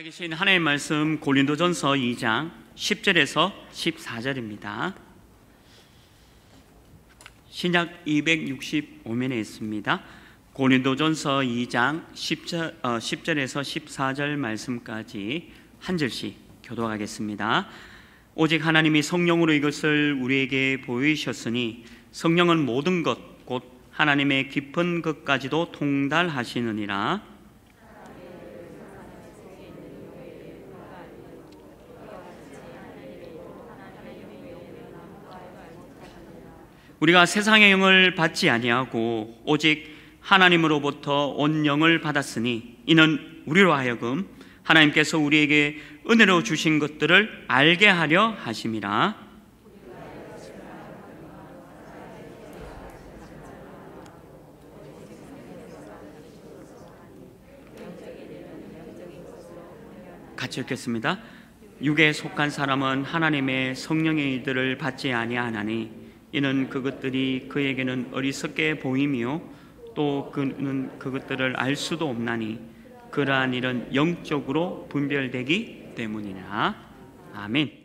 살아계신 하나님의 말씀 고린도전서 2장 10절에서 14절입니다. 신약 265면에 있습니다. 고린도전서 2장 10절, 어, 10절에서 14절 말씀까지 한 절씩 교도하겠습니다. 오직 하나님이 성령으로 이것을 우리에게 보이셨으니 성령은 모든 것곧 하나님의 깊은 것까지도 통달하시느니라 우리가 세상의 영을 받지 아니하고 오직 하나님으로부터 온 영을 받았으니 이는 우리로 하여금 하나님께서 우리에게 은혜로 주신 것들을 알게 하려 하심이라. 같이 읽겠습니다. 육에 속한 사람은 하나님의 성령의 일들을 받지 아니하나니 이는 그것들이 그에게는 어리석게 보이며 또 그는 그것들을 알 수도 없나니 그러한 일은 영적으로 분별되기 때문이라. 아멘.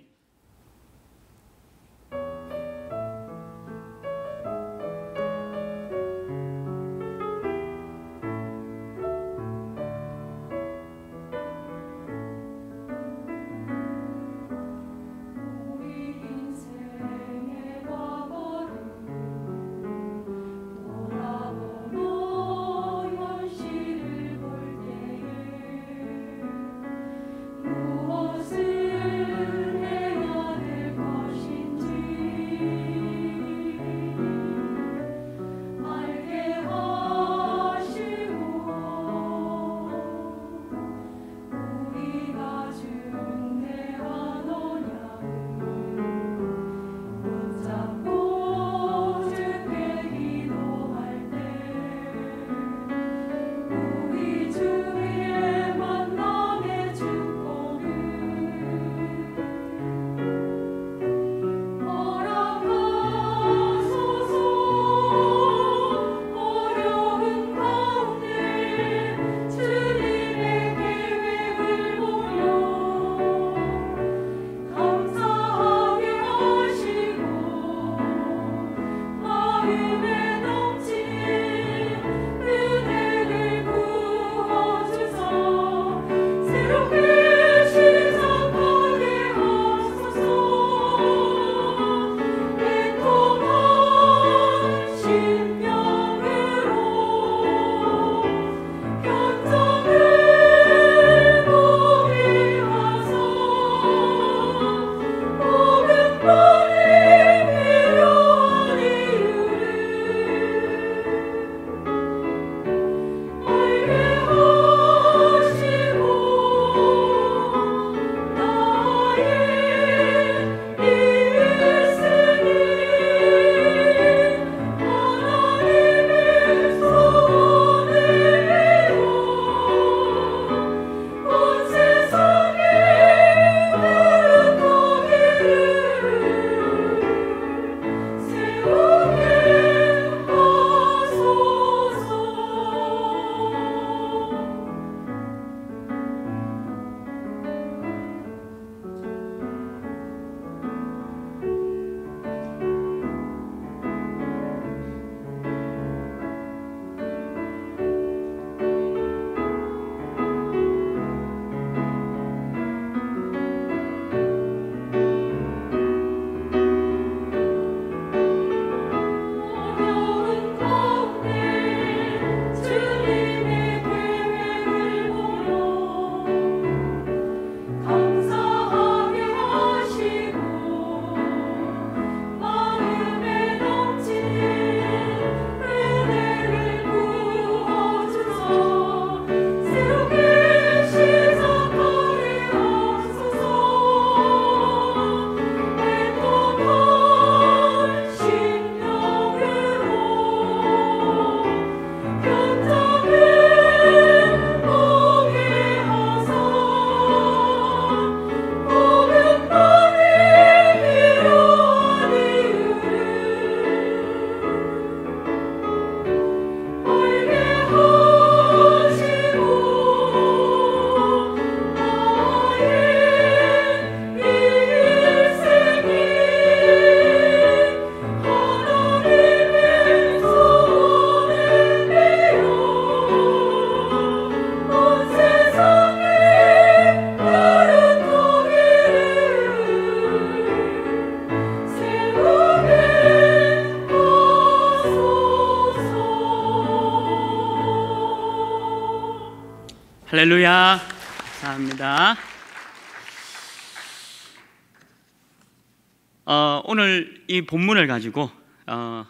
이 본문을 가지고 어,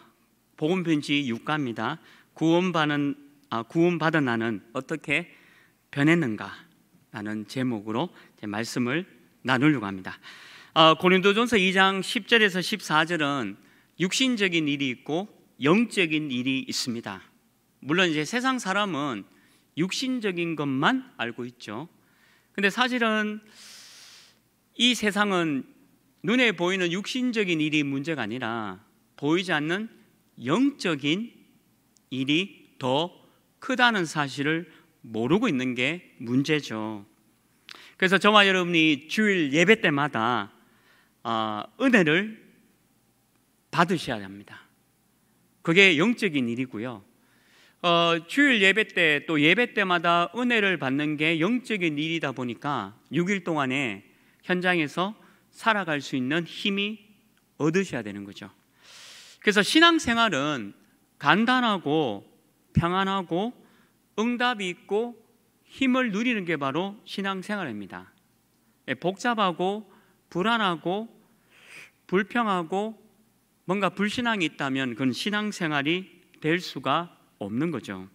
복음 편지 6가입니다. 구원받은 아, 구원받은 나는 어떻게 변했는가라는 제목으로 제 말씀을 나누려고 합니다. 어, 고린도전서 2장 10절에서 14절은 육신적인 일이 있고 영적인 일이 있습니다. 물론 이제 세상 사람은 육신적인 것만 알고 있죠. 근데 사실은 이 세상은 눈에 보이는 육신적인 일이 문제가 아니라 보이지 않는 영적인 일이 더 크다는 사실을 모르고 있는 게 문제죠. 그래서 저와 여러분이 주일 예배 때마다 어, 은혜를 받으셔야 합니다. 그게 영적인 일이고요. 어, 주일 예배 때 또 예배 때마다 은혜를 받는 게 영적인 일이다 보니까 6일 동안에 현장에서 살아갈 수 있는 힘이 얻으셔야 되는 거죠. 그래서 신앙생활은 간단하고 평안하고 응답이 있고 힘을 누리는 게 바로 신앙생활입니다. 예, 복잡하고 불안하고 불평하고 뭔가 불신앙이 있다면 그건 신앙생활이 될 수가 없는 거죠.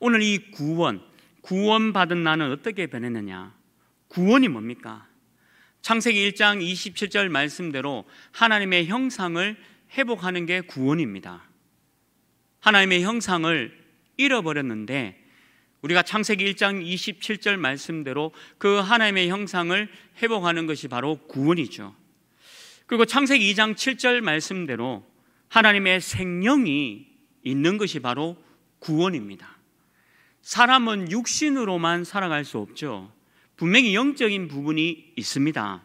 오늘 이 구원, 구원받은 나는 어떻게 변했느냐? 구원이 뭡니까? 창세기 1장 27절 말씀대로 하나님의 형상을 회복하는 게 구원입니다. 하나님의 형상을 잃어버렸는데 우리가 창세기 1장 27절 말씀대로 그 하나님의 형상을 회복하는 것이 바로 구원이죠. 그리고 창세기 2장 7절 말씀대로 하나님의 생명이 있는 것이 바로 구원입니다. 사람은 육신으로만 살아갈 수 없죠. 분명히 영적인 부분이 있습니다.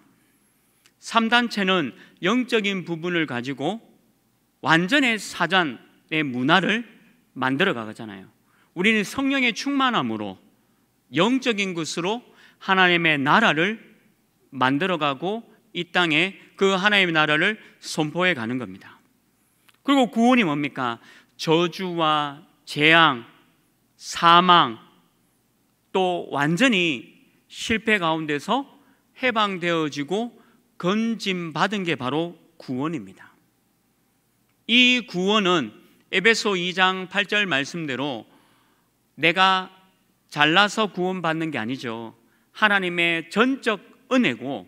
3단체는 영적인 부분을 가지고 완전의 사전의 문화를 만들어 가잖아요. 우리는 성령의 충만함으로 영적인 것으로 하나님의 나라를 만들어 가고 이 땅에 그 하나님의 나라를 선포해 가는 겁니다. 그리고 구원이 뭡니까? 저주와 재앙, 사망 또 완전히 실패 가운데서 해방되어지고 건진받은게 바로 구원입니다. 이 구원은 에베소 2장 8절 말씀대로 내가 잘나서 구원받는 게 아니죠. 하나님의 전적 은혜고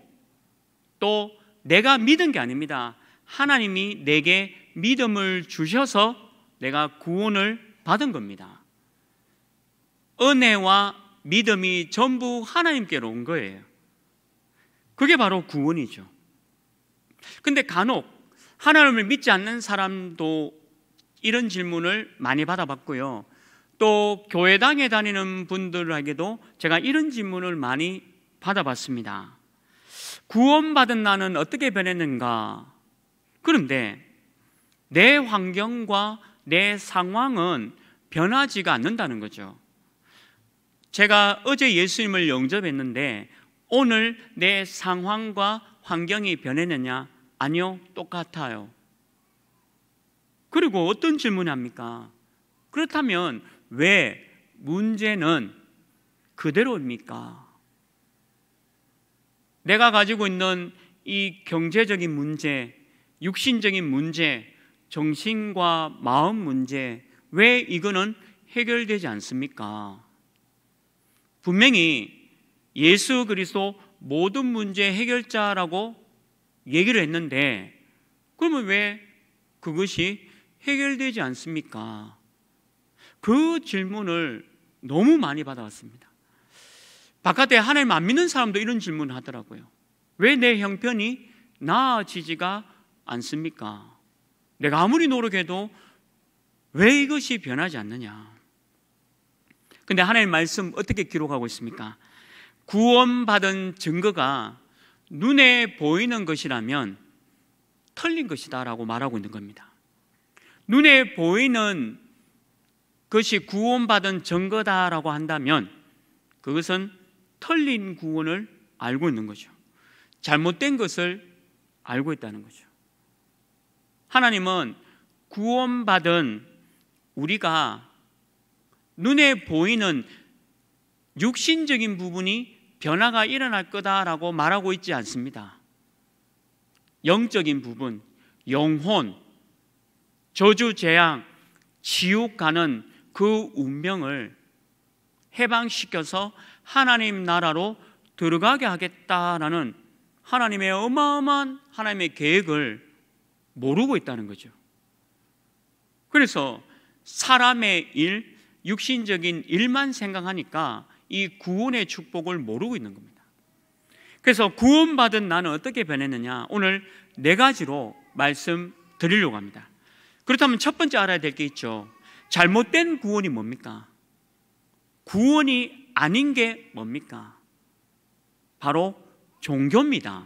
또 내가 믿은 게 아닙니다. 하나님이 내게 믿음을 주셔서 내가 구원을 받은 겁니다. 은혜와 믿음이 전부 하나님께로 온 거예요. 그게 바로 구원이죠. 근데 간혹 하나님을 믿지 않는 사람도 이런 질문을 많이 받아봤고요. 또 교회당에 다니는 분들에게도 제가 이런 질문을 많이 받아봤습니다. 구원받은 나는 어떻게 변했는가? 그런데 내 환경과 내 상황은 변하지가 않는다는 거죠. 제가 어제 예수님을 영접했는데 오늘 내 상황과 환경이 변했느냐? 아니요, 똑같아요. 그리고 어떤 질문 합니까? 그렇다면 왜 문제는 그대로입니까? 내가 가지고 있는 이 경제적인 문제, 육신적인 문제, 정신과 마음 문제, 왜 이거는 해결되지 않습니까? 분명히 예수 그리스도 모든 문제 해결자라고 얘기를 했는데 그러면 왜 그것이 해결되지 않습니까? 그 질문을 너무 많이 받아왔습니다. 바깥에 하나님 안 믿는 사람도 이런 질문을 하더라고요. 왜 내 형편이 나아지지가 않습니까? 내가 아무리 노력해도 왜 이것이 변하지 않느냐? 근데 하나님 말씀 어떻게 기록하고 있습니까? 구원받은 증거가 눈에 보이는 것이라면 틀린 것이다라고 말하고 있는 겁니다. 눈에 보이는 것이 구원받은 증거다라고 한다면 그것은 틀린 구원을 알고 있는 거죠. 잘못된 것을 알고 있다는 거죠. 하나님은 구원받은 우리가 눈에 보이는 육신적인 부분이 변화가 일어날 거다라고 말하고 있지 않습니다. 영적인 부분, 영혼, 저주 재앙, 지옥 가는 그 운명을 해방시켜서 하나님 나라로 들어가게 하겠다라는 하나님의 어마어마한 하나님의 계획을 모르고 있다는 거죠. 그래서 사람의 일, 육신적인 일만 생각하니까 이 구원의 축복을 모르고 있는 겁니다. 그래서 구원받은 나는 어떻게 변했느냐? 오늘 네 가지로 말씀 드리려고 합니다. 그렇다면 첫 번째 알아야 될 게 있죠. 잘못된 구원이 뭡니까? 구원이 아닌 게 뭡니까? 바로 종교입니다.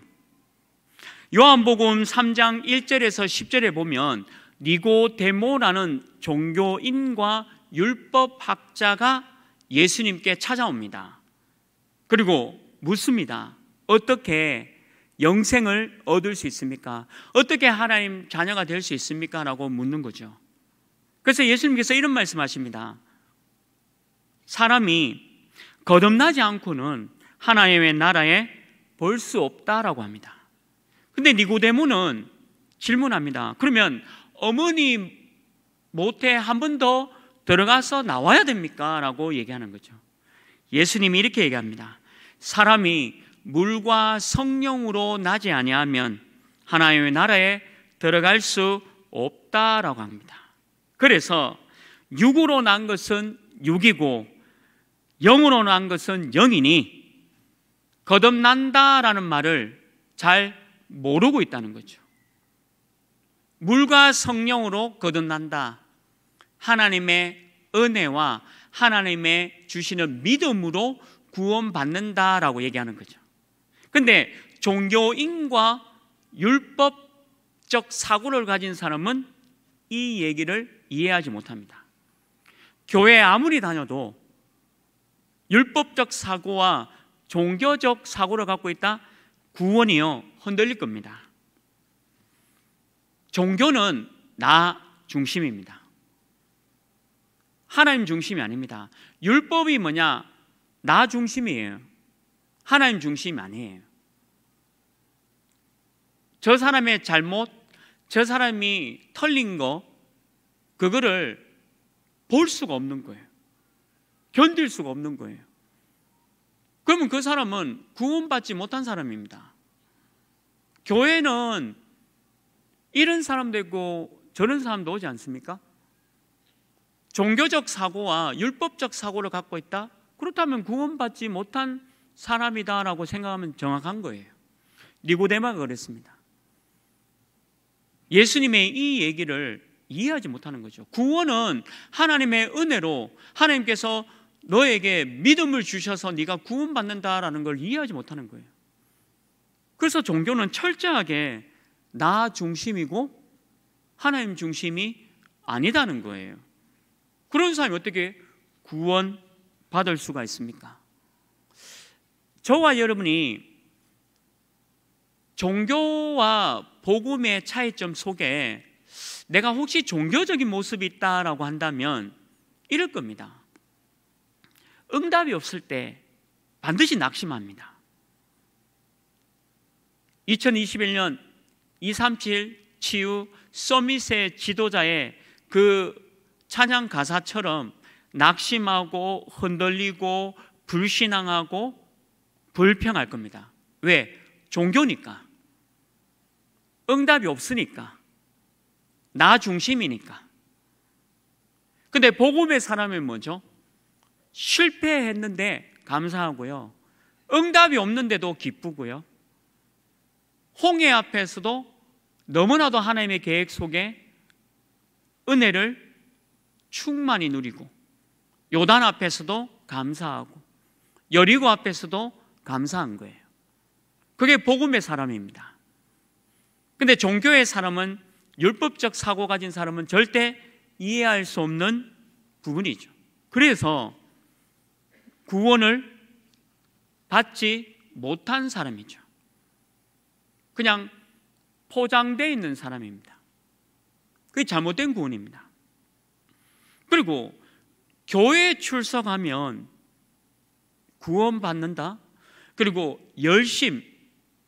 요한복음 3장 1절에서 10절에 보면 니고데모라는 종교인과 율법학자가 예수님께 찾아옵니다. 그리고 묻습니다. 어떻게 영생을 얻을 수 있습니까? 어떻게 하나님 자녀가 될 수 있습니까? 라고 묻는 거죠. 그래서 예수님께서 이런 말씀하십니다. 사람이 거듭나지 않고는 하나님의 나라에 볼 수 없다라고 합니다. 근데 니고데모는 질문합니다. 그러면 어머니 모태 한번더 들어가서 나와야 됩니까? 라고 얘기하는 거죠. 예수님이 이렇게 얘기합니다. 사람이 물과 성령으로 나지 아니하면 하나님의 나라에 들어갈 수 없다라고 합니다. 그래서 육으로 난 것은 육이고 영으로 난 것은 영이니 거듭난다라는 말을 잘 모르고 있다는 거죠. 물과 성령으로 거듭난다. 하나님의 은혜와 하나님의 주시는 믿음으로 구원받는다라고 얘기하는 거죠. 근데 종교인과 율법적 사고를 가진 사람은 이 얘기를 이해하지 못합니다. 교회 아무리 다녀도 율법적 사고와 종교적 사고를 갖고 있다 구원이요 흔들릴 겁니다. 종교는 나 중심입니다. 하나님 중심이 아닙니다. 율법이 뭐냐? 나 중심이에요. 하나님 중심이 아니에요. 저 사람의 잘못, 저 사람이 털린 거, 그거를 볼 수가 없는 거예요. 견딜 수가 없는 거예요. 그러면 그 사람은 구원받지 못한 사람입니다. 교회는 이런 사람도 있고 저런 사람도 오지 않습니까? 종교적 사고와 율법적 사고를 갖고 있다? 그렇다면 구원받지 못한 사람이다라고 생각하면 정확한 거예요. 니고데마가 그랬습니다. 예수님의 이 얘기를 이해하지 못하는 거죠. 구원은 하나님의 은혜로 하나님께서 너에게 믿음을 주셔서 네가 구원받는다라는 걸 이해하지 못하는 거예요. 그래서 종교는 철저하게 나 중심이고 하나님 중심이 아니다는 거예요. 그런 사람이 어떻게 구원 받을 수가 있습니까? 저와 여러분이 종교와 복음의 차이점 속에 내가 혹시 종교적인 모습이 있다라고 한다면 이럴 겁니다. 응답이 없을 때 반드시 낙심합니다. 2021년 237 치유 서밋의 지도자의 그 찬양 가사처럼 낙심하고 흔들리고 불신앙하고 불평할 겁니다. 왜? 종교니까. 응답이 없으니까. 나 중심이니까. 근데 복음의 사람은 뭐죠? 실패했는데 감사하고요. 응답이 없는데도 기쁘고요. 홍해 앞에서도 너무나도 하나님의 계획 속에 은혜를 충만히 누리고 요단 앞에서도 감사하고 여리고 앞에서도 감사한 거예요. 그게 복음의 사람입니다. 근데 종교의 사람은 율법적 사고 가진 사람은 절대 이해할 수 없는 부분이죠. 그래서 구원을 받지 못한 사람이죠. 그냥 포장되어 있는 사람입니다. 그게 잘못된 구원입니다. 그리고 교회 출석하면 구원받는다. 그리고 열심,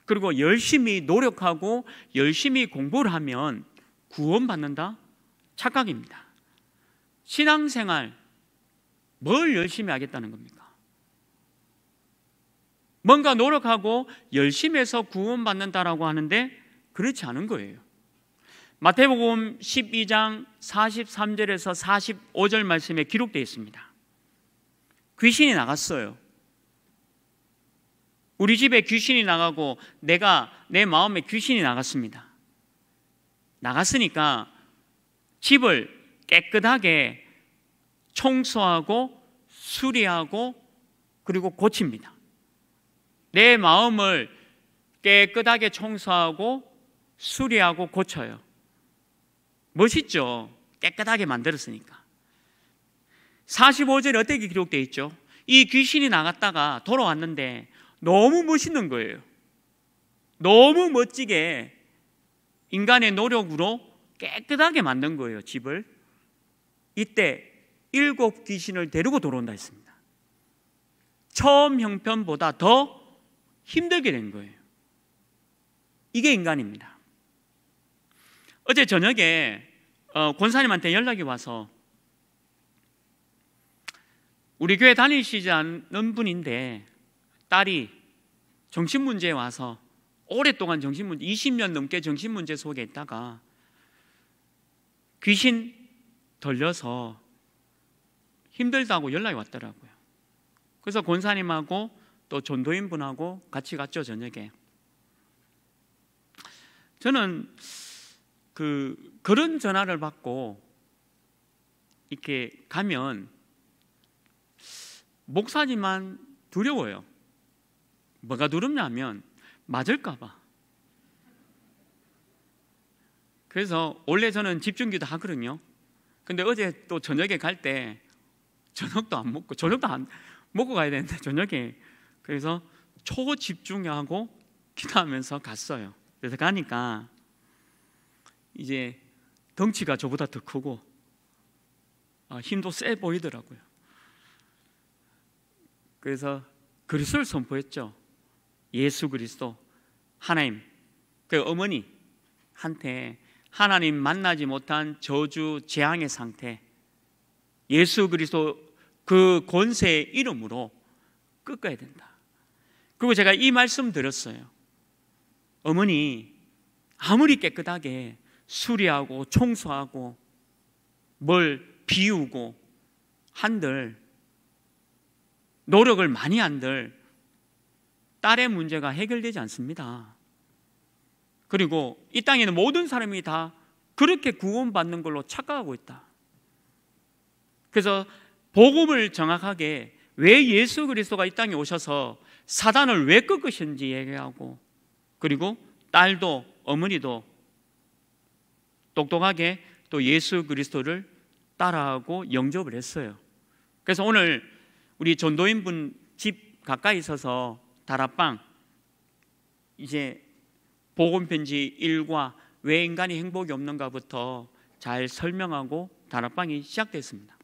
그리고 열심히 노력하고 열심히 공부를 하면 구원받는다. 착각입니다. 신앙생활, 뭘 열심히 하겠다는 겁니까? 뭔가 노력하고 열심히 해서 구원받는다라고 하는데 그렇지 않은 거예요. 마태복음 12장 43절에서 45절 말씀에 기록되어 있습니다. 귀신이 나갔어요. 우리 집에 귀신이 나가고 내가 내 마음에 귀신이 나갔습니다. 나갔으니까 집을 깨끗하게 청소하고 수리하고 그리고 고칩니다. 내 마음을 깨끗하게 청소하고 수리하고 고쳐요. 멋있죠. 깨끗하게 만들었으니까. 45절에 어떻게 기록되어 있죠? 이 귀신이 나갔다가 돌아왔는데 너무 멋있는 거예요. 너무 멋지게 인간의 노력으로 깨끗하게 만든 거예요, 집을. 이때 일곱 귀신을 데리고 돌아온다 했습니다. 처음 형편보다 더 힘들게 된 거예요. 이게 인간입니다. 어제 저녁에 어, 권사님한테 연락이 와서 우리 교회 다니시지 않는 분인데 딸이 정신문제에 와서 오랫동안 정신문제, 20년 넘게 정신문제 속에 있다가 귀신 돌려서 힘들다고 연락이 왔더라고요. 그래서 권사님하고 또 전도인분하고 같이 갔죠, 저녁에. 저는 그 그런 전화를 받고 이렇게 가면 목사님만 두려워요. 뭐가 두렵냐면 맞을까봐. 그래서 원래 저는 집중기도 하거든요. 근데 어제 또 저녁에 갈 때 저녁도 안 먹고 저녁도 안 먹고 가야 되는데 저녁에 그래서 초집중하고 기도하면서 갔어요. 그래서 가니까 이제 덩치가 저보다 더 크고 아, 힘도 세 보이더라고요. 그래서 그리스도를 선포했죠. 예수 그리스도 하나님. 그 어머니 한테 하나님 만나지 못한 저주 재앙의 상태 예수 그리스도 그 권세의 이름으로 끝어야 된다. 그리고 제가 이 말씀 들었어요 어머니 아무리 깨끗하게 수리하고 청소하고 뭘 비우고 한들 노력을 많이 한들 딸의 문제가 해결되지 않습니다. 그리고 이 땅에는 모든 사람이 다 그렇게 구원받는 걸로 착각하고 있다. 그래서 복음을 정확하게 왜 예수 그리스도가 이 땅에 오셔서 사단을 왜 꺾으신지 얘기하고 그리고 딸도 어머니도 똑똑하게 또 예수 그리스도를 따라하고 영접을 했어요. 그래서 오늘 우리 전도인분 집 가까이 있어서 다락방 이제 보건편지 1과 왜 인간이 행복이 없는가부터 잘 설명하고 다락방이 시작됐습니다.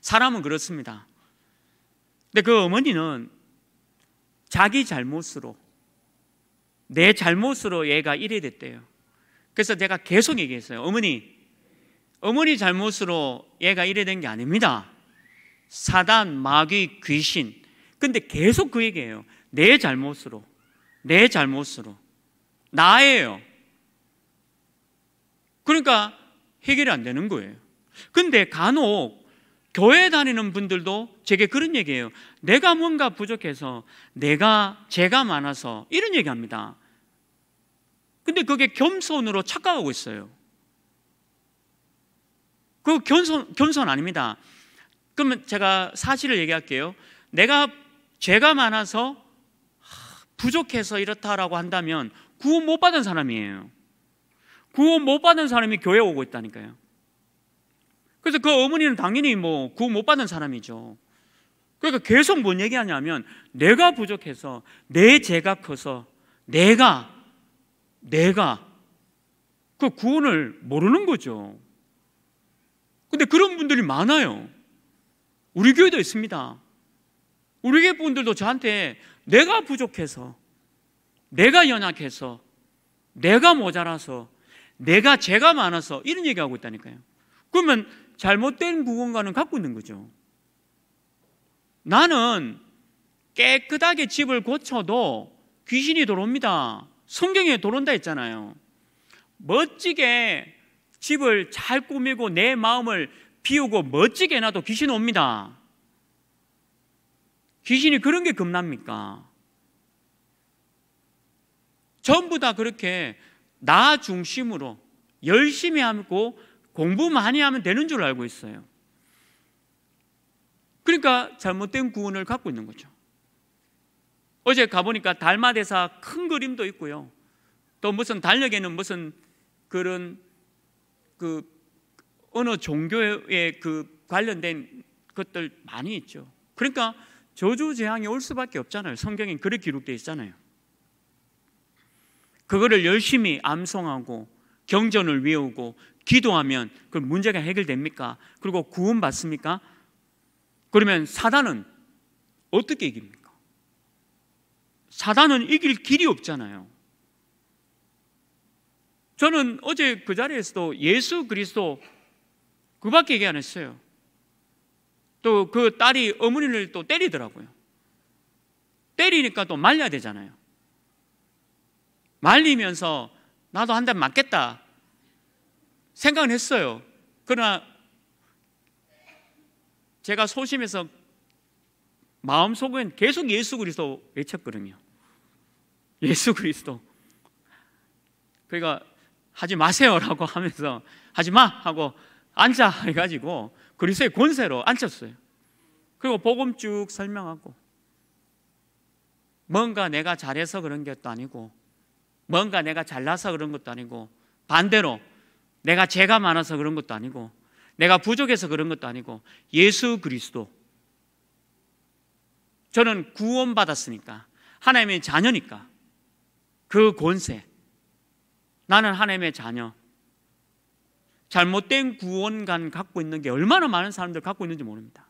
사람은 그렇습니다. 근데 그 어머니는 자기 잘못으로 내 잘못으로 얘가 이래 됐대요. 그래서 내가 계속 얘기했어요. 어머니, 어머니 잘못으로 얘가 이래 된 게 아닙니다. 사단, 마귀, 귀신. 근데 계속 그 얘기예요. 내 잘못으로, 내 잘못으로. 나예요. 그러니까 해결이 안 되는 거예요. 근데 간혹 교회 다니는 분들도 제게 그런 얘기예요. 내가 뭔가 부족해서, 내가 죄가 많아서 이런 얘기합니다. 근데 그게 겸손으로 착각하고 있어요. 그 겸손, 겸손 아닙니다. 그러면 제가 사실을 얘기할게요. 내가 죄가 많아서 부족해서 이렇다라고 한다면 구원 못 받은 사람이에요. 구원 못 받은 사람이 교회 오고 있다니까요. 그래서 그 어머니는 당연히 뭐 구원 못 받은 사람이죠. 그러니까 계속 뭔 얘기하냐면 내가 부족해서 내 죄가 커서 내가 내가 그 구원을 모르는 거죠. 근데 그런 분들이 많아요. 우리 교회도 있습니다. 우리 교회 분들도 저한테 내가 부족해서, 내가 연약해서, 내가 모자라서, 내가 죄가 많아서 이런 얘기하고 있다니까요. 그러면 잘못된 구원관는 갖고 있는 거죠. 나는 깨끗하게 집을 고쳐도 귀신이 들어옵니다. 성경에 도른다 했잖아요. 멋지게 집을 잘 꾸미고 내 마음을 비우고 멋지게 해놔도 귀신 옵니다. 귀신이 그런 게 겁납니까? 전부 다 그렇게 나 중심으로 열심히 하고 공부 많이 하면 되는 줄 알고 있어요. 그러니까 잘못된 구원을 갖고 있는 거죠. 어제 가보니까 달마대사 큰 그림도 있고요. 또 무슨 달력에는 무슨 그런 그 어느 종교에 그 관련된 것들 많이 있죠. 그러니까 저주 재앙이 올 수밖에 없잖아요. 성경에 그렇게 기록되어 있잖아요. 그거를 열심히 암송하고 경전을 외우고 기도하면 그 문제가 해결됩니까? 그리고 구원받습니까? 그러면 사단은 어떻게 이깁니까? 사단은 이길 길이 없잖아요. 저는 어제 그 자리에서도 예수 그리스도 그밖에 얘기 안 했어요. 또 그 딸이 어머니를 또 때리더라고요. 때리니까 또 말려야 되잖아요. 말리면서 나도 한 대 맞겠다 생각은 했어요. 그러나 제가 소심해서 마음속엔 계속 예수 그리스도 외쳤거든요. 예수 그리스도. 그러니까 하지 마세요라고 하면서 하지 마 하고 앉아 해가지고 그리스의 권세로 앉혔어요. 그리고 복음 쭉 설명하고 뭔가 내가 잘해서 그런 것도 아니고 뭔가 내가 잘나서 그런 것도 아니고 반대로 내가 죄가 많아서 그런 것도 아니고 내가 부족해서 그런 것도 아니고 예수 그리스도 저는 구원받았으니까 하나님의 자녀니까 그 권세. 나는 하나님의 자녀. 잘못된 구원관 갖고 있는 게 얼마나 많은 사람들 갖고 있는지 모릅니다.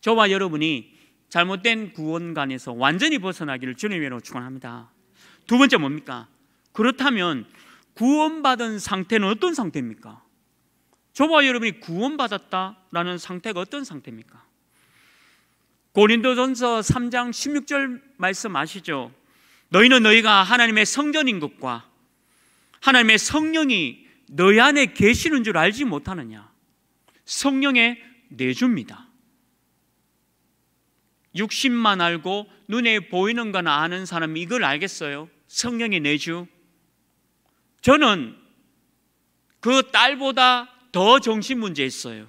저와 여러분이 잘못된 구원관에서 완전히 벗어나기를 주님으로 축원합니다. 두 번째 뭡니까? 그렇다면 구원받은 상태는 어떤 상태입니까? 저와 여러분이 구원받았다라는 상태가 어떤 상태입니까? 고린도전서 3장 16절 말씀 아시죠? 너희는 너희가 하나님의 성전인 것과 하나님의 성령이 너희 안에 계시는 줄 알지 못하느냐? 성령의 내주니다 육신만 알고 눈에 보이는 건 아는 사람이 이걸 알겠어요? 성령의 내주. 저는 그 딸보다 더 정신 문제 있어요.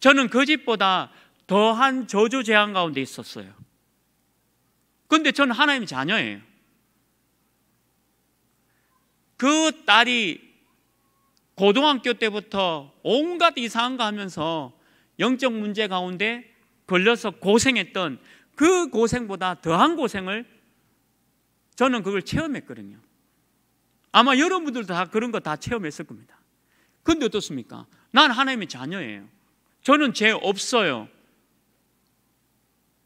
저는 그 집보다 더한 저주 재앙 가운데 있었어요. 근데 저는 하나님의 자녀예요. 그 딸이 고등학교 때부터 온갖 이상한 거 하면서 영적 문제 가운데 걸려서 고생했던 그 고생보다 더한 고생을 저는 그걸 체험했거든요. 아마 여러분들도 다 그런 거 다 체험했을 겁니다. 근데 어떻습니까? 난 하나님의 자녀예요. 저는 죄 없어요.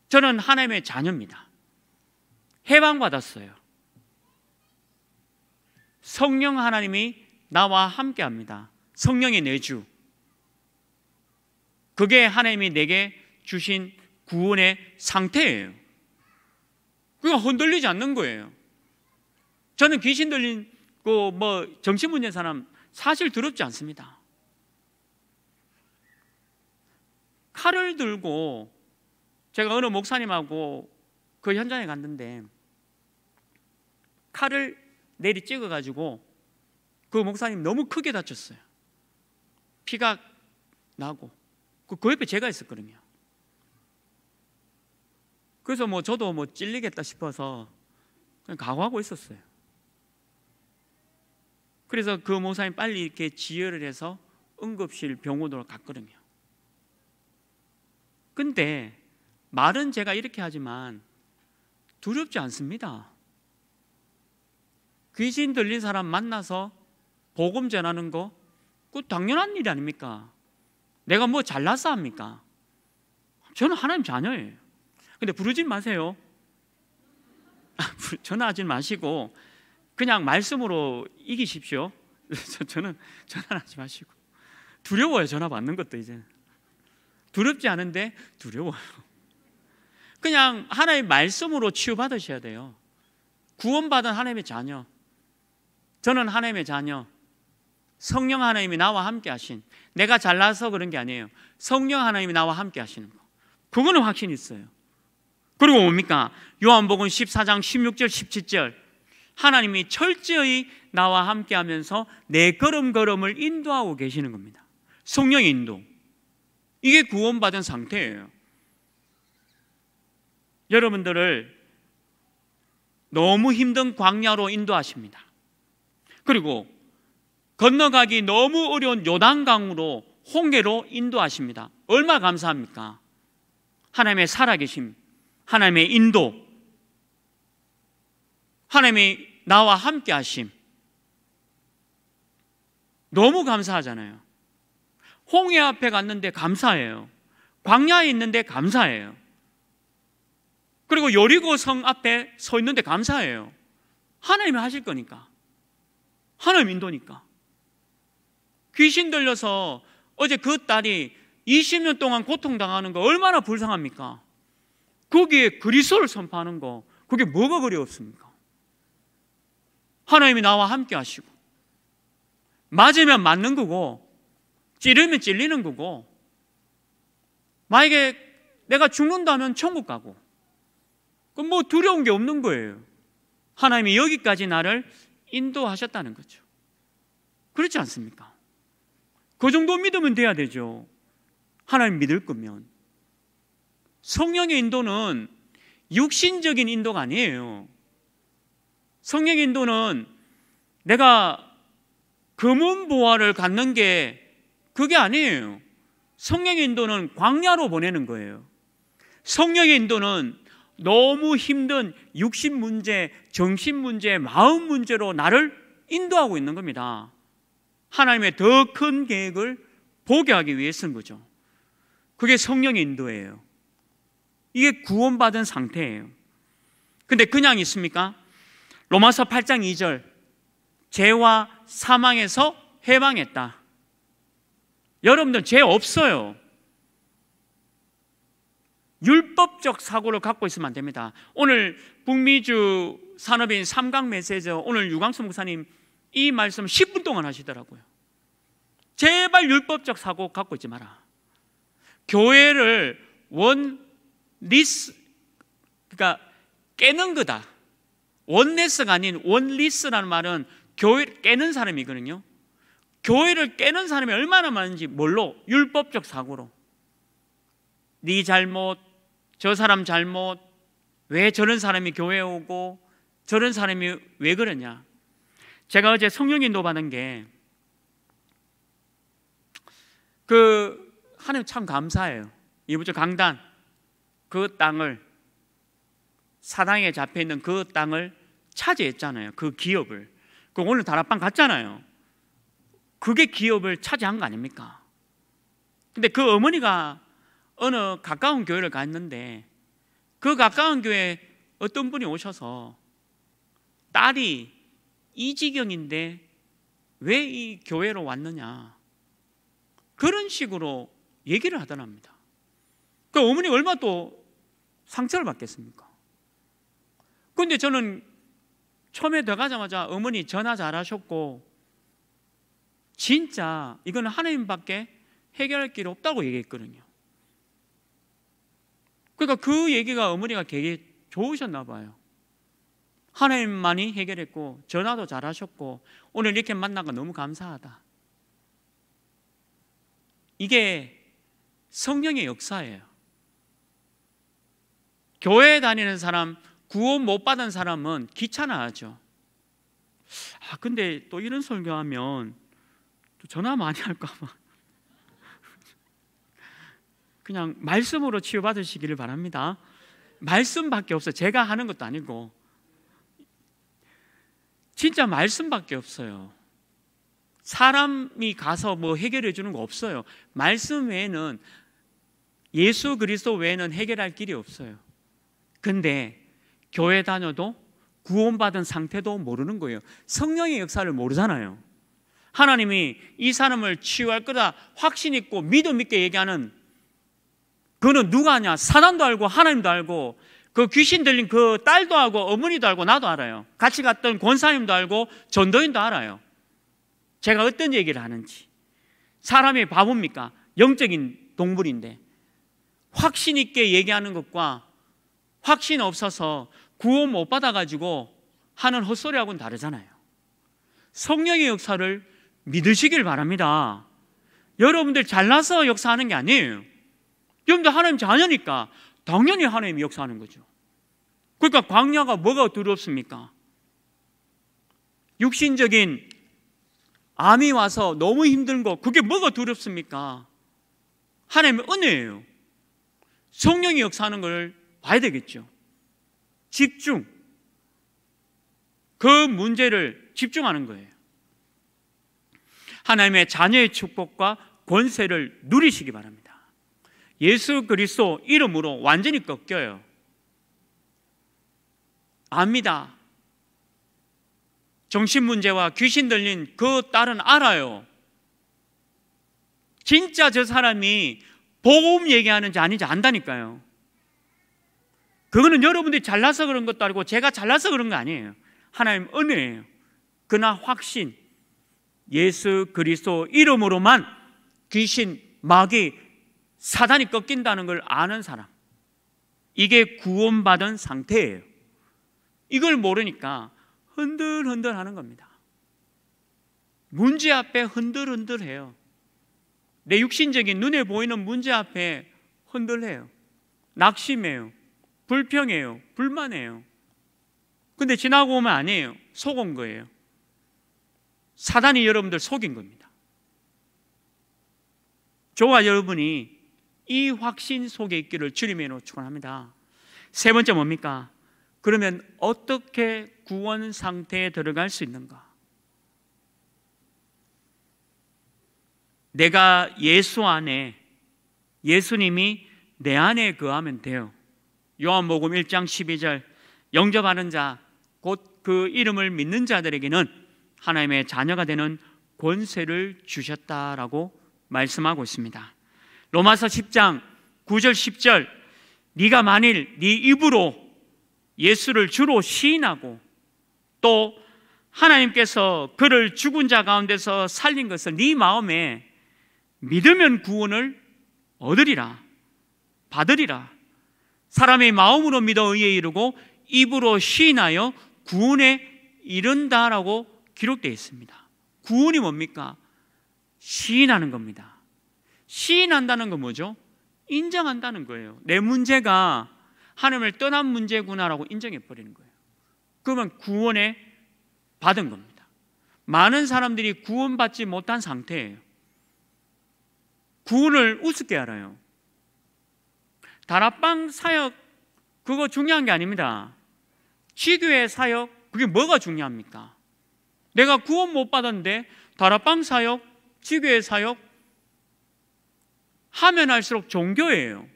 저는 하나님의 자녀입니다. 해방받았어요. 성령 하나님이 나와 함께 합니다. 성령의 내주. 그게 하나님이 내게 주신 구원의 상태예요. 그러 흔들리지 않는 거예요. 저는 귀신 들린 고뭐 정신 문제 사람 사실 두렵지 않습니다. 칼을 들고 제가 어느 목사님하고 그 현장에 갔는데 칼을 내리 찍어 가지고 그 목사님 너무 크게 다쳤어요. 피가 나고 그, 그 옆에 제가 있었거든요. 그래서 뭐 저도 뭐 찔리겠다 싶어서 그냥 각오하고 있었어요. 그래서 그 목사님 빨리 이렇게 지혈을 해서 응급실 병원으로 갔거든요. 근데 말은 제가 이렇게 하지만 두렵지 않습니다. 귀신 들린 사람 만나서 복음 전하는 거, 그 당연한 일 아닙니까? 내가 뭐 잘났어 합니까? 저는 하나님 자녀예요. 근데 부르지 마세요. 아, 전화하지 마시고 그냥 말씀으로 이기십시오. 저는 전화하지 마시고 두려워요. 전화 받는 것도 이제 두렵지 않은데 두려워요. 그냥 하나님의 말씀으로 치유받으셔야 돼요. 구원받은 하나님의 자녀. 저는 하나님의 자녀. 성령 하나님이 나와 함께 하신. 내가 잘나서 그런 게 아니에요. 성령 하나님이 나와 함께 하시는 거. 그거는 확신이 있어요. 그리고 뭡니까? 요한복음 14장 16절 17절. 하나님이 철저히 나와 함께 하면서 내 걸음걸음을 인도하고 계시는 겁니다. 성령 인도. 이게 구원받은 상태예요. 여러분들을 너무 힘든 광야로 인도하십니다. 그리고 건너가기 너무 어려운 요단강으로 홍해로 인도하십니다. 얼마 감사합니까? 하나님의 살아계심, 하나님의 인도, 하나님이 나와 함께 하심. 너무 감사하잖아요. 홍해 앞에 갔는데 감사해요. 광야에 있는데 감사해요. 그리고 여리고 성 앞에 서 있는데 감사해요. 하나님이 하실 거니까. 하나님 인도니까. 귀신 들려서 어제 그 딸이 20년 동안 고통당하는 거 얼마나 불쌍합니까? 거기에 그리스도를 선포하는 거 그게 뭐가 그리 없습니까? 하나님이 나와 함께 하시고 맞으면 맞는 거고 찌르면 찔리는 거고 만약에 내가 죽는다면 천국 가고 그럼 뭐 두려운 게 없는 거예요. 하나님이 여기까지 나를 인도하셨다는 거죠. 그렇지 않습니까? 그 정도 믿으면 돼야 되죠. 하나님 믿을 거면. 성령의 인도는 육신적인 인도가 아니에요. 성령의 인도는 내가 금은 보화를 갖는 게 그게 아니에요. 성령의 인도는 광야로 보내는 거예요. 성령의 인도는 너무 힘든 육신 문제, 정신 문제, 마음 문제로 나를 인도하고 있는 겁니다. 하나님의 더 큰 계획을 보게 하기 위해서인 거죠. 그게 성령의 인도예요. 이게 구원받은 상태예요. 근데 그냥 있습니까? 로마서 8장 2절. 죄와 사망에서 해방했다. 여러분들 죄 없어요. 율법적 사고를 갖고 있으면 안 됩니다. 오늘 북미주 산업인 삼강 메시저 오늘 유광수 목사님 이 말씀 10분 동안 하시더라고요. 제발 율법적 사고 갖고 있지 마라. 교회를 원 리스 그러니까 깨는 거다. 원네스가 아닌 원리스라는 말은 교회 깨는 사람이거든요. 교회를 깨는 사람이 얼마나 많은지 뭘로? 율법적 사고로. 네 잘못, 저 사람 잘못, 왜 저런 사람이 교회에 오고 저런 사람이 왜 그러냐. 제가 어제 성령 인도 받은 게그 하나님 참 감사해요. 이부절 강단 그 땅을 사당에 잡혀 있는 그 땅을 차지했잖아요. 그 기업을. 그 오늘 다락방 갔잖아요. 그게 기업을 차지한 거 아닙니까? 근데 그 어머니가 어느 가까운 교회를 갔는데 그 가까운 교회 에 어떤 분이 오셔서 딸이 이 지경인데 왜 이 교회로 왔느냐 그런 식으로 얘기를 하더랍니다. 그러니까 어머니 얼마 또 상처를 받겠습니까? 그런데 저는 처음에 들어가자마자 어머니 전화 잘하셨고 진짜 이건 하나님밖에 해결할 길이 없다고 얘기했거든요. 그러니까 그 얘기가 어머니가 되게 좋으셨나 봐요. 하나님만이 해결했고 전화도 잘하셨고 오늘 이렇게 만난 거 너무 감사하다. 이게 성령의 역사예요. 교회 다니는 사람, 구원 못 받은 사람은 귀찮아하죠. 아, 근데 또 이런 설교하면 또 전화 많이 할까봐. 그냥 말씀으로 치유받으시기를 바랍니다. 말씀밖에 없어요. 제가 하는 것도 아니고. 진짜 말씀밖에 없어요. 사람이 가서 뭐 해결해 주는 거 없어요. 말씀 외에는 예수 그리스도 외에는 해결할 길이 없어요. 근데 교회 다녀도 구원받은 상태도 모르는 거예요. 성령의 역사를 모르잖아요. 하나님이 이 사람을 치유할 거다 확신 있고 믿음 있게 얘기하는 그거는 누가 아냐? 사단도 알고 하나님도 알고 그 귀신 들린 그 딸도 알고 어머니도 알고 나도 알아요. 같이 갔던 권사님도 알고 전도인도 알아요. 제가 어떤 얘기를 하는지. 사람이 바보입니까? 영적인 동물인데. 확신 있게 얘기하는 것과 확신 없어서 구원 못 받아가지고 하는 헛소리하고는 다르잖아요. 성령의 역사를 믿으시길 바랍니다. 여러분들 잘나서 역사하는 게 아니에요. 여러분들 하나님 자녀니까 당연히 하나님이 역사하는 거죠. 그러니까 광야가 뭐가 두렵습니까? 육신적인 암이 와서 너무 힘든 거 그게 뭐가 두렵습니까? 하나님의 은혜예요. 성령이 역사하는 걸 봐야 되겠죠. 집중. 그 문제를 집중하는 거예요. 하나님의 자녀의 축복과 권세를 누리시기 바랍니다. 예수 그리스도 이름으로 완전히 꺾여요. 압니다. 정신 문제와 귀신 들린 그 딸은 알아요. 진짜 저 사람이 복음 얘기하는지 아닌지 안다니까요. 그거는 여러분들이 잘나서 그런 것도 아니고 제가 잘나서 그런 거 아니에요. 하나님 은혜예요. 그나 확신 예수 그리스도 이름으로만 귀신 마귀 사단이 꺾인다는 걸 아는 사람. 이게 구원받은 상태예요. 이걸 모르니까 흔들흔들 하는 겁니다. 문제 앞에 흔들흔들 해요. 내 육신적인 눈에 보이는 문제 앞에 흔들해요. 낙심해요. 불평해요. 불만해요. 근데 지나고 오면 아니에요. 속은 거예요. 사단이 여러분들 속인 겁니다. 저와 여러분이 이 확신 속에 있기를 주님의 이름으로 축원합니다. 세 번째 뭡니까? 그러면 어떻게 구원 상태에 들어갈 수 있는가? 내가 예수 안에 예수님이 내 안에 거하면 돼요. 요한복음 1장 12절 영접하는 자 곧 그 이름을 믿는 자들에게는 하나님의 자녀가 되는 권세를 주셨다라고 말씀하고 있습니다. 로마서 10장 9절 10절 네가 만일 네 입으로 예수를 주로 시인하고 또 하나님께서 그를 죽은 자 가운데서 살린 것을 네 마음에 믿으면 구원을 얻으리라 받으리라 사람의 마음으로 믿어 의에 이르고 입으로 시인하여 구원에 이른다라고 기록되어 있습니다. 구원이 뭡니까? 시인하는 겁니다. 시인한다는 건 뭐죠? 인정한다는 거예요. 내 문제가 하나님을 떠난 문제구나라고 인정해 버리는 거예요. 그러면 구원에 받은 겁니다. 많은 사람들이 구원받지 못한 상태예요. 구원을 우습게 알아요. 다락방 사역 그거 중요한 게 아닙니다. 지교의 사역 그게 뭐가 중요합니까? 내가 구원 못 받았는데 다락방 사역, 지교의 사역 하면 할수록 종교예요.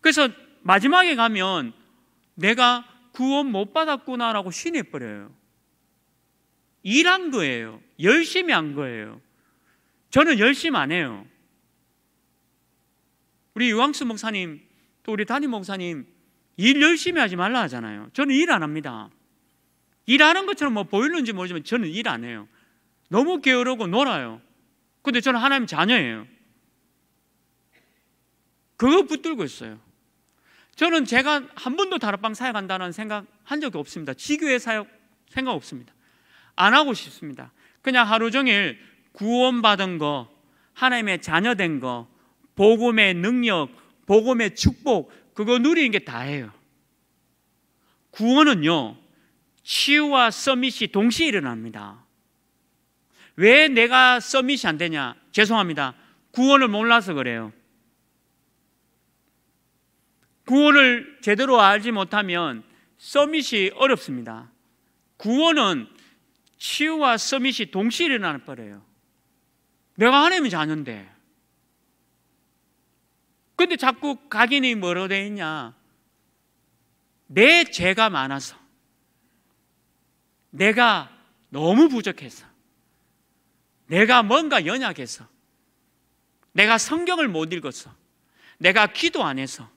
그래서 마지막에 가면 내가 구원 못 받았구나라고 신해버려요. 일한 거예요. 열심히 한 거예요. 저는 열심 히안 해요. 우리 유황수 목사님, 또 우리 담임 목사님, 일 열심히 하지 말라 하잖아요. 저는 일 안 합니다. 일하는 것처럼 뭐 보이는지 모르지만 저는 일 안 해요. 너무 게으르고 놀아요. 근데 저는 하나님 자녀예요. 그거 붙들고 있어요. 저는 제가 한 번도 다락방 사역한다는 생각 한 적이 없습니다. 지교회 사역 생각 없습니다. 안 하고 싶습니다. 그냥 하루 종일 구원받은 거, 하나님의 자녀된 거, 복음의 능력, 복음의 축복, 그거 누리는 게 다예요. 구원은요, 치유와 서밋이 동시에 일어납니다. 왜 내가 서밋이 안 되냐? 죄송합니다. 구원을 몰라서 그래요. 구원을 제대로 알지 못하면 서밋이 어렵습니다. 구원은 치유와 서밋이 동시에 일어나는 거래요. 내가 하나님의 자녀인데. 근데 자꾸 각인이 뭐로 되 있냐? 내 죄가 많아서. 내가 너무 부족해서. 내가 뭔가 연약해서. 내가 성경을 못 읽어서. 내가 기도 안 해서.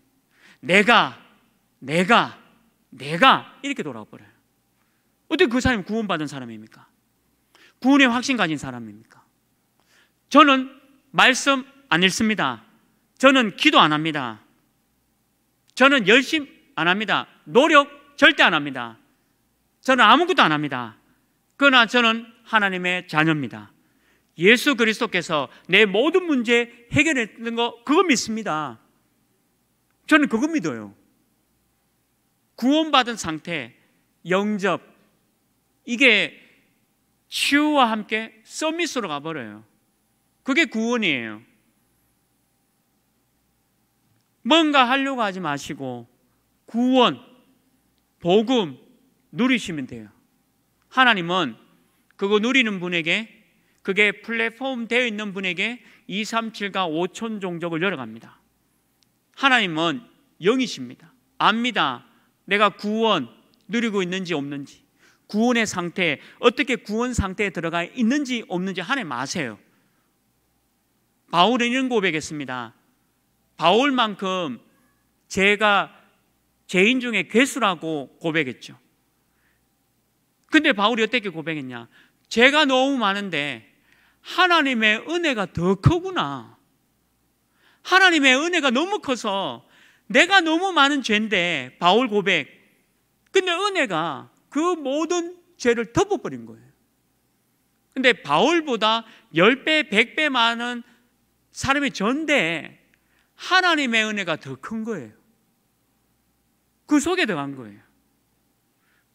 내가, 내가, 내가 이렇게 돌아버려요. 어떻게 그 사람이 구원받은 사람입니까? 구원의 확신 가진 사람입니까? 저는 말씀 안 읽습니다. 저는 기도 안 합니다. 저는 열심 안 합니다. 노력 절대 안 합니다. 저는 아무것도 안 합니다. 그러나 저는 하나님의 자녀입니다. 예수 그리스도께서 내 모든 문제 해결했던 거 그거 믿습니다. 저는 그거 믿어요. 구원받은 상태, 영접, 이게 치유와 함께 서밋으로 가버려요. 그게 구원이에요. 뭔가 하려고 하지 마시고 구원, 복음 누리시면 돼요. 하나님은 그거 누리는 분에게 그게 플랫폼 되어 있는 분에게 237과 5천 종족을 열어갑니다. 하나님은 영이십니다. 압니다. 내가 구원 누리고 있는지 없는지, 구원의 상태, 어떻게 구원 상태에 들어가 있는지 없는지 하나님 아세요. 바울은 이런 고백했습니다. 바울만큼 제가 죄인 중에 괴수라고 고백했죠. 근데 바울이 어떻게 고백했냐? 죄가 너무 많은데 하나님의 은혜가 더 크구나. 하나님의 은혜가 너무 커서 내가 너무 많은 죄인데 바울 고백. 근데 은혜가 그 모든 죄를 덮어버린 거예요. 근데 바울보다 10배, 100배 많은 사람이 전데 하나님의 은혜가 더 큰 거예요. 그 속에 들어간 거예요.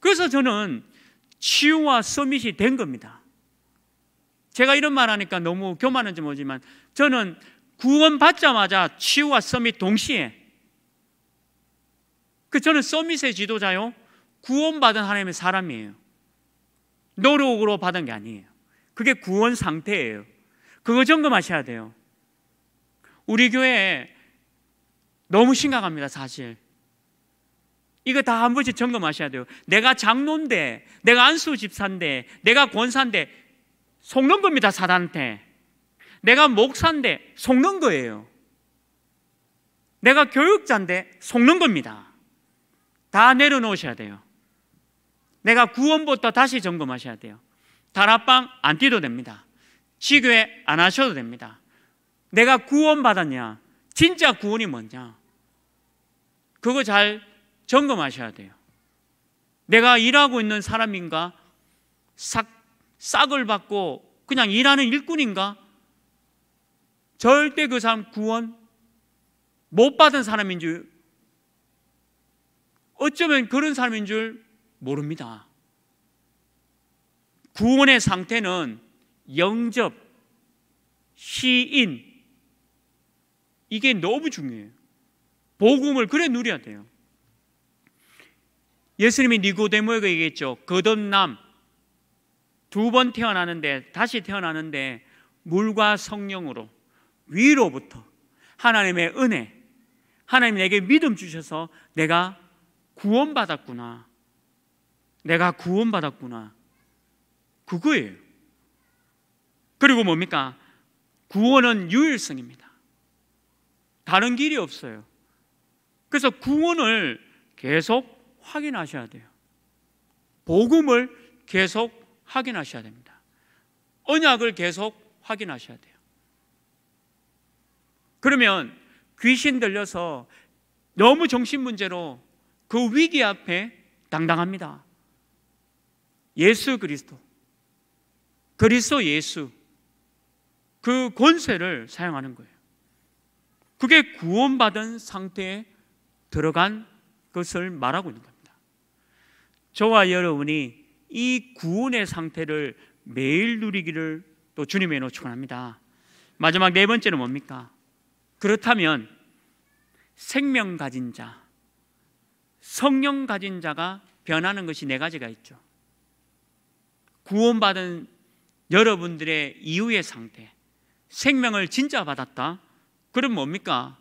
그래서 저는 치유와 서밋이 된 겁니다. 제가 이런 말 하니까 너무 교만한지 모르지만 저는 구원받자마자 치유와 서밋 동시에 그 저는 서밋의 지도자요 구원받은 하나님의 사람이에요 노력으로 받은 게 아니에요 그게 구원 상태예요 그거 점검하셔야 돼요 우리 교회에 너무 심각합니다 사실 이거 다 한 번씩 점검하셔야 돼요 내가 장로인데 내가 안수 집사인데 내가 권사인데 속는 겁니다 사단한테 내가 목사인데 속는 거예요. 내가 교육자인데 속는 겁니다. 다 내려놓으셔야 돼요. 내가 구원부터 다시 점검하셔야 돼요. 다락방 안 뛰도 됩니다. 지교회 안 하셔도 됩니다. 내가 구원받았냐? 진짜 구원이 뭐냐? 그거 잘 점검하셔야 돼요. 내가 일하고 있는 사람인가? 싹, 싹을 받고 그냥 일하는 일꾼인가? 절대 그 사람 구원 못 받은 사람인 줄 어쩌면 그런 사람인 줄 모릅니다. 구원의 상태는 영접, 시인 이게 너무 중요해요. 복음을 그래 누려야 돼요. 예수님이 니고데모에게 얘기했죠. 거듭남 두 번 태어나는데 다시 태어나는데 물과 성령으로 위로부터 하나님의 은혜, 하나님 내게 믿음 주셔서 내가 구원받았구나. 내가 구원받았구나. 그거예요. 그리고 뭡니까? 구원은 유일성입니다. 다른 길이 없어요. 그래서 구원을 계속 확인하셔야 돼요. 복음을 계속 확인하셔야 됩니다. 언약을 계속 확인하셔야 돼요. 그러면 귀신 들려서 너무 정신 문제로 그 위기 앞에 당당합니다. 예수 그리스도. 그리스도 예수. 그 권세를 사용하는 거예요. 그게 구원받은 상태에 들어간 것을 말하고 있는 겁니다. 저와 여러분이 이 구원의 상태를 매일 누리기를 또 주님의 노축원합니다. 마지막 네 번째는 뭡니까? 그렇다면 생명 가진 자, 성령 가진 자가 변하는 것이 네 가지가 있죠. 구원받은 여러분들의 이후의 상태, 생명을 진짜 받았다. 그럼 뭡니까?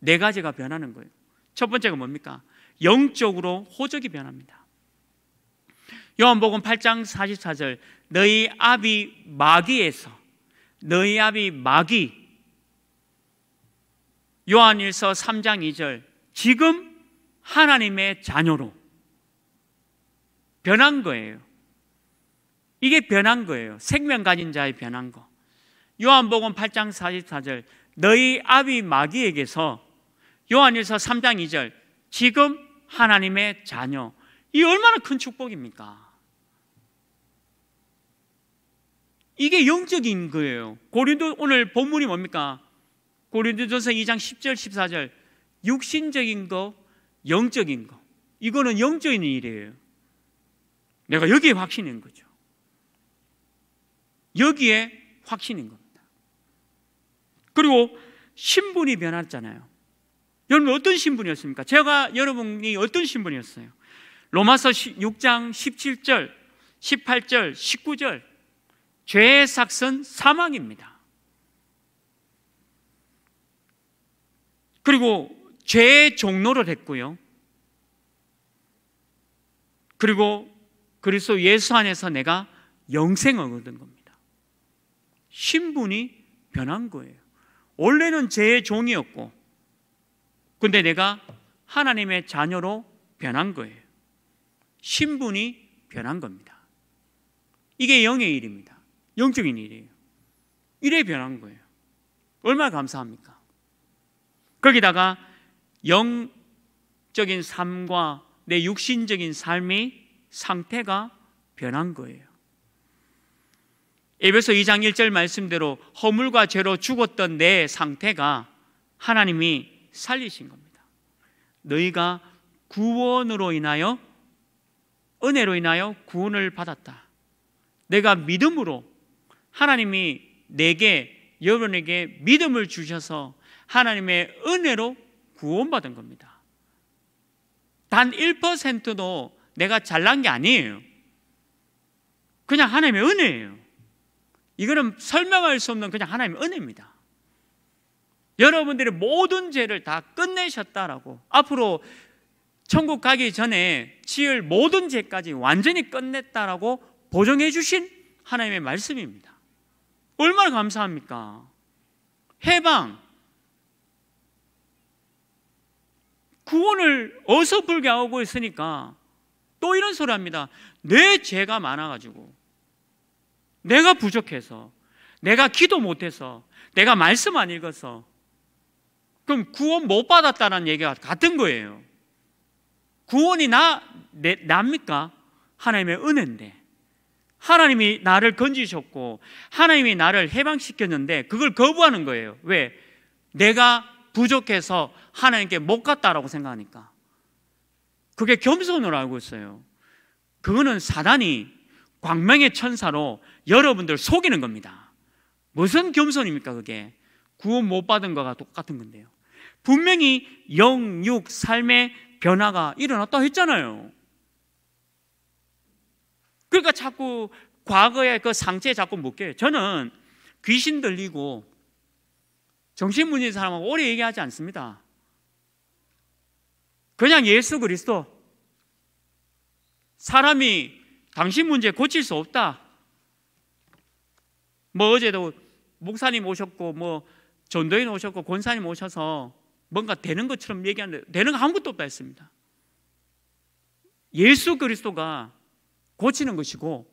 네 가지가 변하는 거예요. 첫 번째가 뭡니까? 영적으로 호적이 변합니다. 요한복음 8장 44절 너희 아비 마귀에서 너희 아비 마귀 요한일서 3장 2절 지금 하나님의 자녀로 변한 거예요. 이게 변한 거예요. 생명 가진 자의 변한 거. 요한복음 8장 44절 너희 아비 마귀에게서 요한일서 3장 2절 지금 하나님의 자녀 이 얼마나 큰 축복입니까? 이게 영적인 거예요. 고린도 오늘 본문이 뭡니까? 고린도전서 2장 10절 14절 육신적인 거 영적인 거 이거는 영적인 일이에요. 내가 여기에 확신인 거죠. 여기에 확신인 겁니다. 그리고 신분이 변했잖아요. 여러분 어떤 신분이었습니까? 제가 여러분이 어떤 신분이었어요? 로마서 6장 17절, 18절, 19절 죄의 삭선 사망입니다. 그리고 죄의 종로를 했고요. 그리고 그리스도 예수 안에서 내가 영생을 얻은 겁니다. 신분이 변한 거예요. 원래는 죄의 종이었고, 근데 내가 하나님의 자녀로 변한 거예요. 신분이 변한 겁니다. 이게 영의 일입니다. 영적인 일이에요. 이래 변한 거예요. 얼마나 감사합니까? 거기다가 영적인 삶과 내 육신적인 삶의 상태가 변한 거예요. 에베소 2장 1절 말씀대로 허물과 죄로 죽었던 내 상태가 하나님이 살리신 겁니다. 너희가 구원으로 인하여 은혜로 인하여 구원을 받았다. 내가 믿음으로 하나님이 내게 여러분에게 믿음을 주셔서 하나님의 은혜로 구원받은 겁니다. 단 1%도 내가 잘난 게 아니에요. 그냥 하나님의 은혜예요. 이거는 설명할 수 없는 그냥 하나님의 은혜입니다. 여러분들의 모든 죄를 다 끝내셨다라고 앞으로 천국 가기 전에 지을 모든 죄까지 완전히 끝냈다라고 보정해 주신 하나님의 말씀입니다. 얼마나 감사합니까? 해방, 구원을 어서 불게하고 있으니까 또 이런 소리 합니다. 내 죄가 많아가지고, 내가 부족해서, 내가 기도 못해서, 내가 말씀 안 읽어서, 그럼 구원 못 받았다는 얘기가 같은 거예요. 구원이 나, 내, 납니까? 하나님의 은혜인데. 하나님이 나를 건지셨고, 하나님이 나를 해방시켰는데, 그걸 거부하는 거예요. 왜? 내가 부족해서 하나님께 못 갔다라고 생각하니까 그게 겸손으로 알고 있어요. 그거는 사단이 광명의 천사로 여러분들 속이는 겁니다. 무슨 겸손입니까 그게? 구원 못 받은 거가 똑같은 건데요. 분명히 영육 삶의 변화가 일어났다 했잖아요. 그러니까 자꾸 과거의 그 상체에 자꾸 묶여요. 저는 귀신 들리고 정신문제인 사람하고 오래 얘기하지 않습니다. 그냥 예수 그리스도. 사람이 당신 문제 고칠 수 없다. 뭐 어제도 목사님 오셨고 뭐 전도인 오셨고 권사님 오셔서 뭔가 되는 것처럼 얘기하는데 되는 거 아무것도 없다 했습니다. 예수 그리스도가 고치는 것이고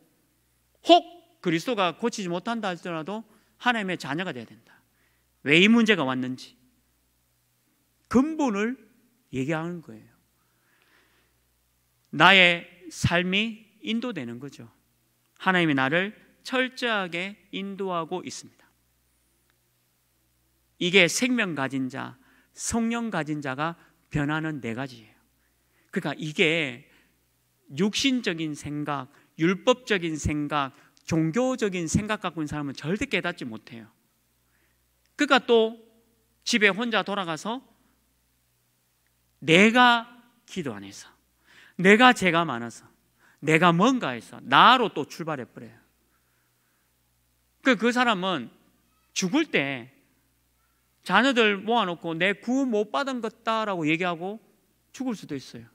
혹 그리스도가 고치지 못한다 할지라도 하나님의 자녀가 되야 된다. 왜이 문제가 왔는지 근본을 얘기하는 거예요. 나의 삶이 인도되는 거죠. 하나님이 나를 철저하게 인도하고 있습니다. 이게 생명 가진 자, 성령 가진 자가 변하는 네 가지예요. 그러니까 이게 육신적인 생각, 율법적인 생각, 종교적인 생각 갖고 있는 사람은 절대 깨닫지 못해요. 그러니까 또 집에 혼자 돌아가서 내가 기도 안 해서 내가 죄가 많아서 내가 뭔가 해서 나로 또 출발해 버려요. 그, 그 사람은 죽을 때 자녀들 모아놓고 내 구원 못 받은 것다라고 얘기하고 죽을 수도 있어요.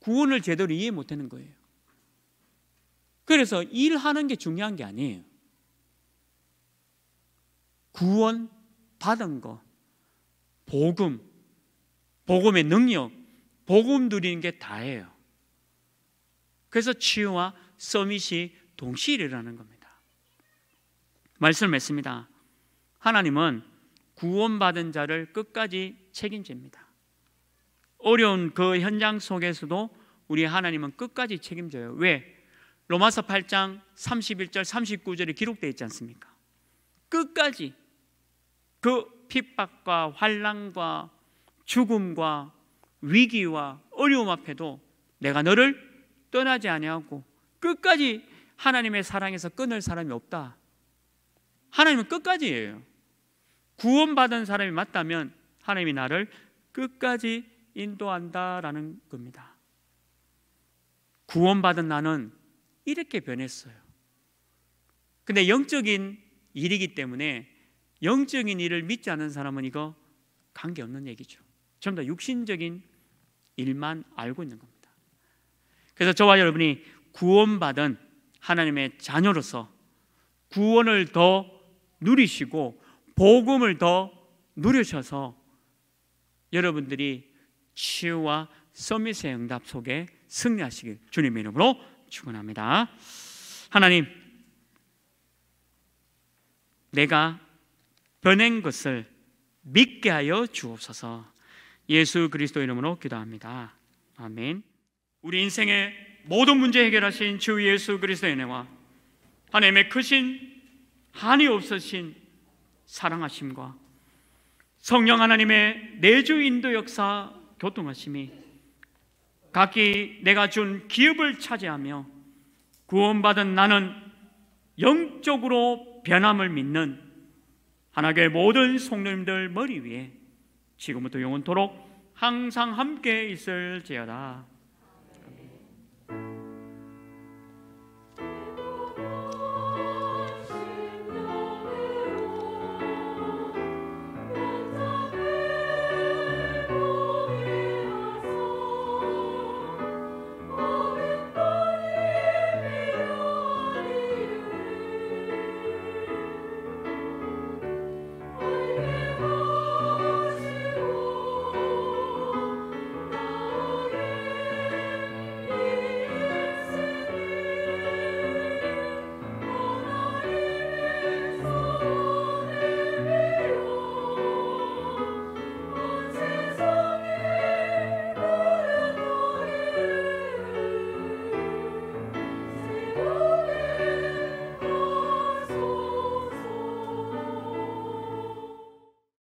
구원을 제대로 이해 못 하는 거예요. 그래서 일하는 게 중요한 게 아니에요. 구원 받은 거, 복음, 복음의 능력, 복음 누리는 게 다예요. 그래서 치유와 서밋이 동시에 일어나는 겁니다. 말씀했습니다. 하나님은 구원받은 자를 끝까지 책임집니다. 어려운 그 현장 속에서도 우리 하나님은 끝까지 책임져요. 왜? 로마서 8장 31절 39절에 기록되어 있지 않습니까? 끝까지 그 핍박과 환란과 죽음과 위기와 어려움 앞에도 내가 너를 떠나지 아니하고 끝까지 하나님의 사랑에서 끊을 사람이 없다. 하나님은 끝까지예요. 구원받은 사람이 맞다면 하나님이 나를 끝까지 인도한다라는 겁니다. 구원받은 나는 이렇게 변했어요. 근데 영적인 일이기 때문에 영적인 일을 믿지 않는 사람은 이거 관계없는 얘기죠. 전부 다 육신적인 일만 알고 있는 겁니다. 그래서 저와 여러분이 구원받은 하나님의 자녀로서 구원을 더 누리시고 복음을 더 누리셔서 여러분들이 치유와 서밋의 응답 속에 승리하시길 주님 이름으로 축원합니다. 하나님 내가 변한 것을 믿게 하여 주옵소서. 예수 그리스도 이름으로 기도합니다. 아멘. 우리 인생의 모든 문제 해결하신 주 예수 그리스도의 은혜와 하나님의 크신 한이 없으신 사랑하심과 성령 하나님의 내주 인도 역사 교통하심이 각기 내가 준 기업을 차지하며 구원받은 나는 영적으로 변함을 믿는 하나교의 모든 성도님들 머리 위에 지금부터 영원토록 항상 함께 있을지어다.